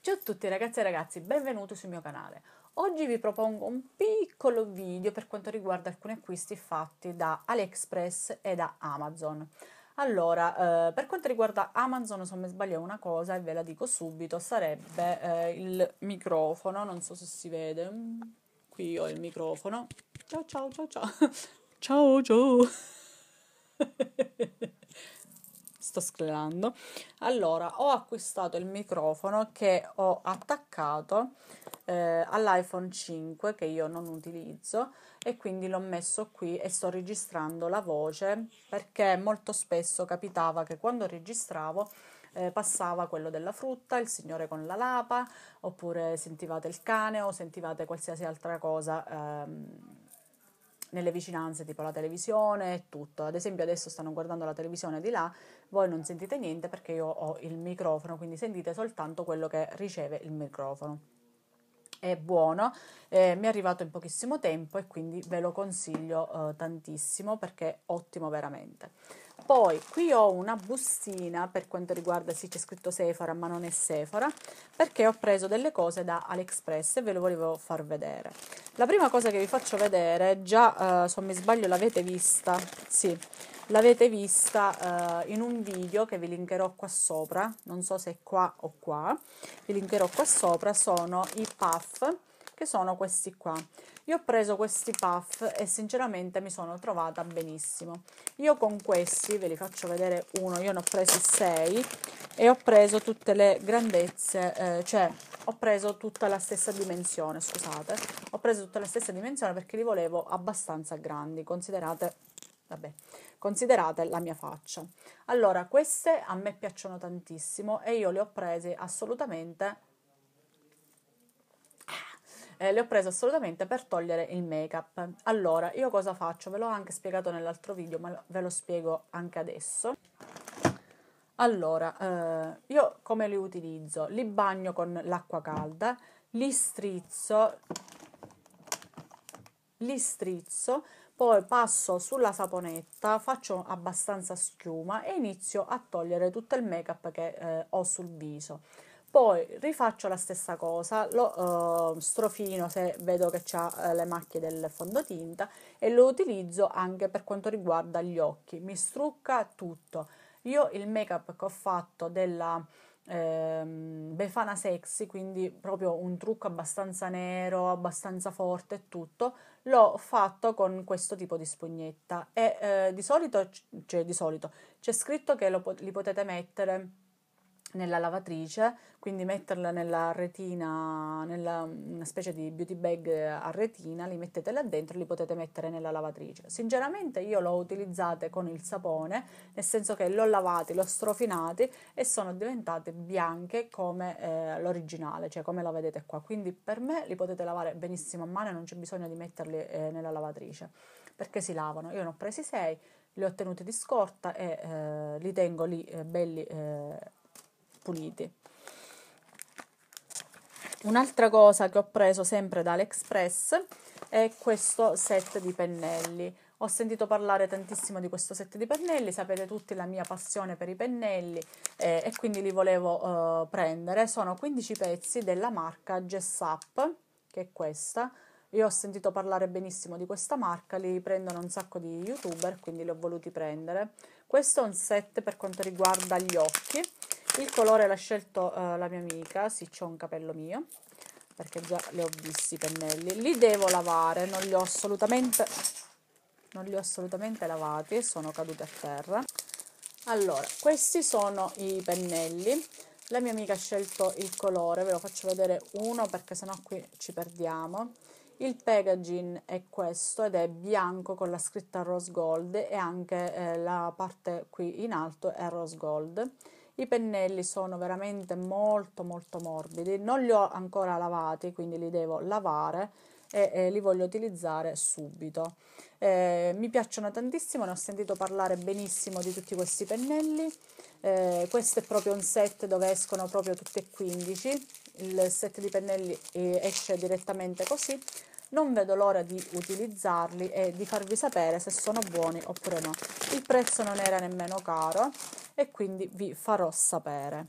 Ciao a tutti ragazzi e ragazzi, benvenuti sul mio canale. Oggi vi propongo un piccolo video per quanto riguarda alcuni acquisti fatti da AliExpress e da Amazon. Allora, eh, per quanto riguarda Amazon, se mi sbaglio una cosa e ve la dico subito, sarebbe eh, il microfono, non so se si vede, mm, qui ho il microfono, Ciao ciao ciao ciao. Ciao ciao. Sto sclerando. Allora, ho acquistato il microfono che ho attaccato eh, all'iPhone 5 che io non utilizzo e quindi l'ho messo qui e sto registrando la voce perché molto spesso capitava che quando registravo eh, passava quello della frutta, il signore con la lapa, oppure sentivate il cane o sentivate qualsiasi altra cosa ehm, nelle vicinanze, tipo la televisione e tutto. Ad esempio adesso stanno guardando la televisione di là, voi non sentite niente perché io ho il microfono, quindi sentite soltanto quello che riceve il microfono. È buono, eh, mi è arrivato in pochissimo tempo e quindi ve lo consiglio eh, tantissimo perché è ottimo veramente. Poi qui ho una bustina per quanto riguarda, sì c'è scritto Sephora ma non è Sephora, perché ho preso delle cose da AliExpress e ve lo volevo far vedere. La prima cosa che vi faccio vedere, già eh, se non mi sbaglio l'avete vista, sì, l'avete vista eh, in un video che vi linkerò qua sopra, non so se è qua o qua, vi linkerò qua sopra, sono i puff che sono questi qua. Io ho preso questi puff e sinceramente mi sono trovata benissimo. Io con questi, ve li faccio vedere uno, io ne ho presi 6 e ho preso tutte le grandezze, eh, cioè ho preso tutta la stessa dimensione, scusate, ho preso tutta la stessa dimensione perché li volevo abbastanza grandi, considerate vabbè, considerate la mia faccia. Allora, queste a me piacciono tantissimo e io le ho prese assolutamente eh, le ho prese assolutamente per togliere il make up. Allora, io cosa faccio? Ve l'ho anche spiegato nell'altro video, ma ve lo spiego anche adesso. Allora, eh, io come li utilizzo? Li bagno con l'acqua calda, li strizzo, li strizzo, poi passo sulla saponetta, faccio abbastanza schiuma e inizio a togliere tutto il make up che eh, ho sul viso poi rifaccio la stessa cosa, lo eh, strofino se vedo che ha eh, le macchie del fondotinta e lo utilizzo anche per quanto riguarda gli occhi, mi strucca tutto. Io il make up che ho fatto della ehm, Befana Sexy, quindi proprio un trucco abbastanza nero, abbastanza forte e tutto, l'ho fatto con questo tipo di spugnetta e eh, di solito, cioè di solito, c'è scritto che lo, li potete mettere nella lavatrice, quindi metterla nella retina, nella una mm, specie di beauty bag a retina, li mettete là dentro e li potete mettere nella lavatrice. Sinceramente io l'ho utilizzate con il sapone, nel senso che l'ho lavati, l'ho strofinati e sono diventate bianche come eh, l'originale, cioè come la vedete qua. Quindi per me li potete lavare benissimo a mano, non c'è bisogno di metterli eh, nella lavatrice, perché si lavano. Io ne ho presi 6 li ho tenuti di scorta e eh, li tengo lì eh, belli eh, puliti. Un'altra cosa che ho preso sempre da AliExpress è questo set di pennelli. Ho sentito parlare tantissimo di questo set di pennelli, sapete tutti la mia passione per i pennelli eh, e quindi li volevo eh, prendere. Sono 15 pezzi della marca Jess che è questa. Io ho sentito parlare benissimo di questa marca, li prendono un sacco di youtuber, quindi li ho voluti prendere. Questo è un set per quanto riguarda gli occhi il colore l'ha scelto uh, la mia amica sì c'ho un capello mio perché già le ho visti i pennelli li devo lavare non li ho assolutamente non li ho assolutamente lavati sono caduti a terra allora questi sono i pennelli la mia amica ha scelto il colore ve lo faccio vedere uno perché sennò qui ci perdiamo il packaging è questo ed è bianco con la scritta rose gold e anche eh, la parte qui in alto è rose gold i pennelli sono veramente molto molto morbidi, non li ho ancora lavati, quindi li devo lavare e, e li voglio utilizzare subito. Eh, mi piacciono tantissimo, ne ho sentito parlare benissimo di tutti questi pennelli. Eh, questo è proprio un set dove escono proprio tutti e 15. Il set di pennelli eh, esce direttamente così non vedo l'ora di utilizzarli e di farvi sapere se sono buoni oppure no. Il prezzo non era nemmeno caro e quindi vi farò sapere.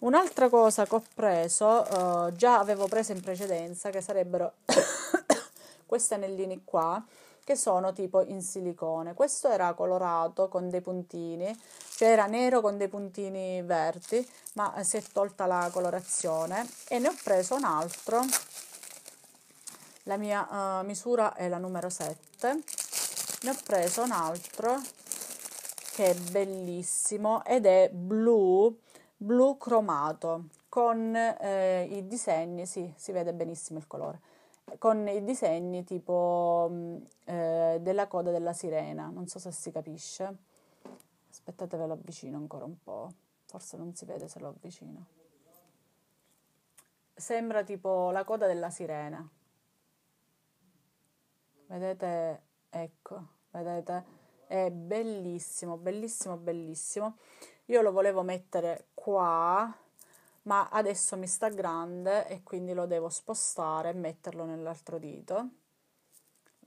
Un'altra cosa che ho preso, eh, già avevo preso in precedenza, che sarebbero questi anellini qua, che sono tipo in silicone. Questo era colorato con dei puntini, cioè era nero con dei puntini verdi, ma si è tolta la colorazione. E ne ho preso un altro la mia uh, misura è la numero 7 ne ho preso un altro che è bellissimo ed è blu blu cromato con eh, i disegni sì, si vede benissimo il colore con i disegni tipo mm, eh, della coda della sirena non so se si capisce aspettate ve lo avvicino ancora un po' forse non si vede se lo avvicino sembra tipo la coda della sirena Vedete, ecco, vedete, è bellissimo, bellissimo, bellissimo. Io lo volevo mettere qua, ma adesso mi sta grande e quindi lo devo spostare e metterlo nell'altro dito.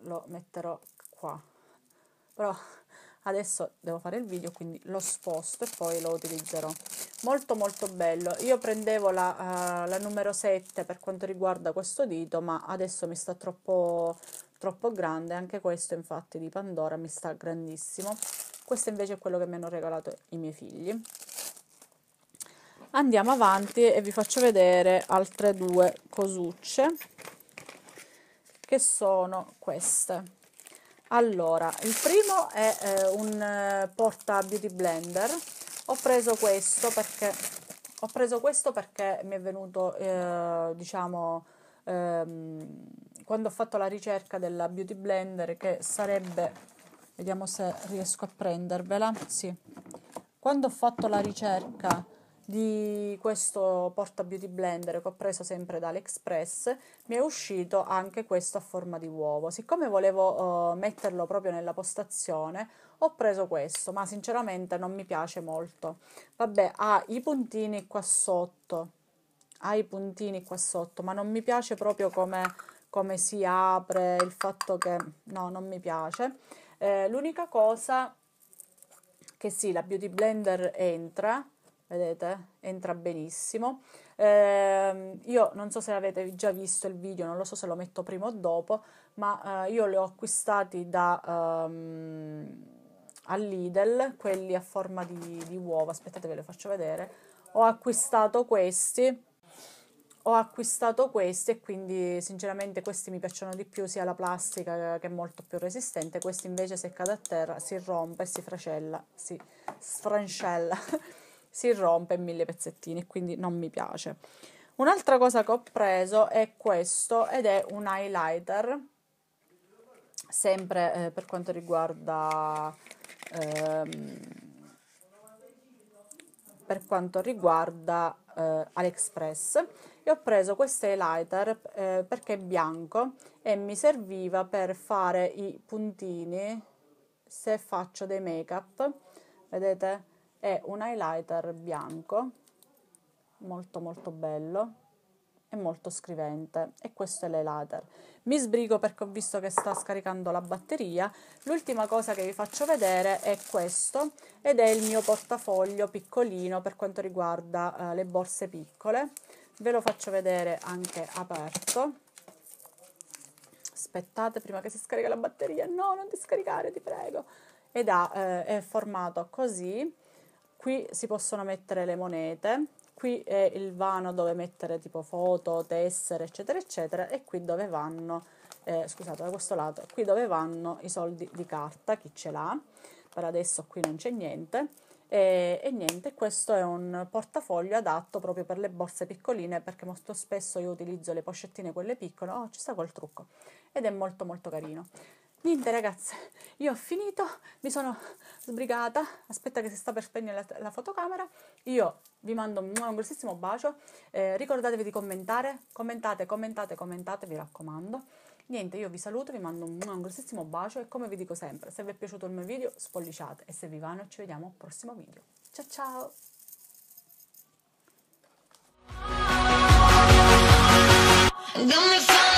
Lo metterò qua. Però adesso devo fare il video quindi lo sposto e poi lo utilizzerò molto molto bello io prendevo la, uh, la, numero 7 per quanto riguarda questo dito ma adesso mi sta troppo troppo grande, anche questo infatti di Pandora mi sta grandissimo. Questo invece è quello che mi hanno regalato i miei figli. Andiamo avanti e vi faccio vedere altre due cosucce che sono queste. Allora, il primo è eh, un eh, porta beauty blender. Ho preso questo perché ho preso questo perché mi è venuto eh, diciamo ehm, quando ho fatto la ricerca della Beauty Blender che sarebbe, vediamo se riesco a prendervela, sì, quando ho fatto la ricerca di questo porta beauty blender che ho preso sempre da AliExpress mi è uscito anche questo a forma di uovo siccome volevo uh, metterlo proprio nella postazione ho preso questo ma sinceramente non mi piace molto vabbè ha i puntini qua sotto ha i puntini qua sotto, ma non mi piace proprio come, come si apre, il fatto che... no, non mi piace. Eh, l'unica cosa che sì, la Beauty Blender entra, vedete, entra benissimo. Eh, io non so se avete già visto il video, non lo so se lo metto prima o dopo, ma eh, io li ho acquistati da... Um, a Lidl, quelli a forma di, di uova, aspettate ve li faccio vedere, ho acquistato questi ho acquistato questi e quindi sinceramente questi mi piacciono di più sia la plastica che è molto più resistente questi invece se cade a terra si rompe si fracella si sfrancella si rompe in mille pezzettini quindi non mi piace un'altra cosa che ho preso è questo ed è un highlighter sempre eh, per quanto riguarda ehm, per quanto riguarda eh, AliExpress e ho preso questo highlighter eh, perché è bianco e mi serviva per fare i puntini se faccio dei make up vedete è un highlighter bianco molto molto bello è molto scrivente e questo è l'elader. Mi sbrigo perché ho visto che sta scaricando la batteria. L'ultima cosa che vi faccio vedere è questo ed è il mio portafoglio piccolino per quanto riguarda eh, le borse piccole. Ve lo faccio vedere anche aperto. Aspettate prima che si scarica la batteria. No, non ti scaricare, ti prego. Ed ha, eh, è formato così. Qui si possono mettere le monete qui è il vano dove mettere tipo foto, tessere, eccetera, eccetera, e qui dove vanno, eh, scusate, da questo lato, qui dove vanno i soldi di carta, chi ce l'ha, per adesso qui non c'è niente, e, e, niente, questo è un portafoglio adatto proprio per le borse piccoline, perché molto spesso io utilizzo le pochettine quelle piccole, oh, ci sta quel trucco, ed è molto molto carino niente ragazze io ho finito mi sono sbrigata aspetta che si sta per spegnere la, la fotocamera io vi mando un, grossissimo bacio eh, ricordatevi di commentare commentate commentate commentate vi raccomando niente io vi saluto vi mando un, un grossissimo bacio e come vi dico sempre se vi è piaciuto il mio video spolliciate e se vi va noi ci vediamo al prossimo video ciao ciao Don't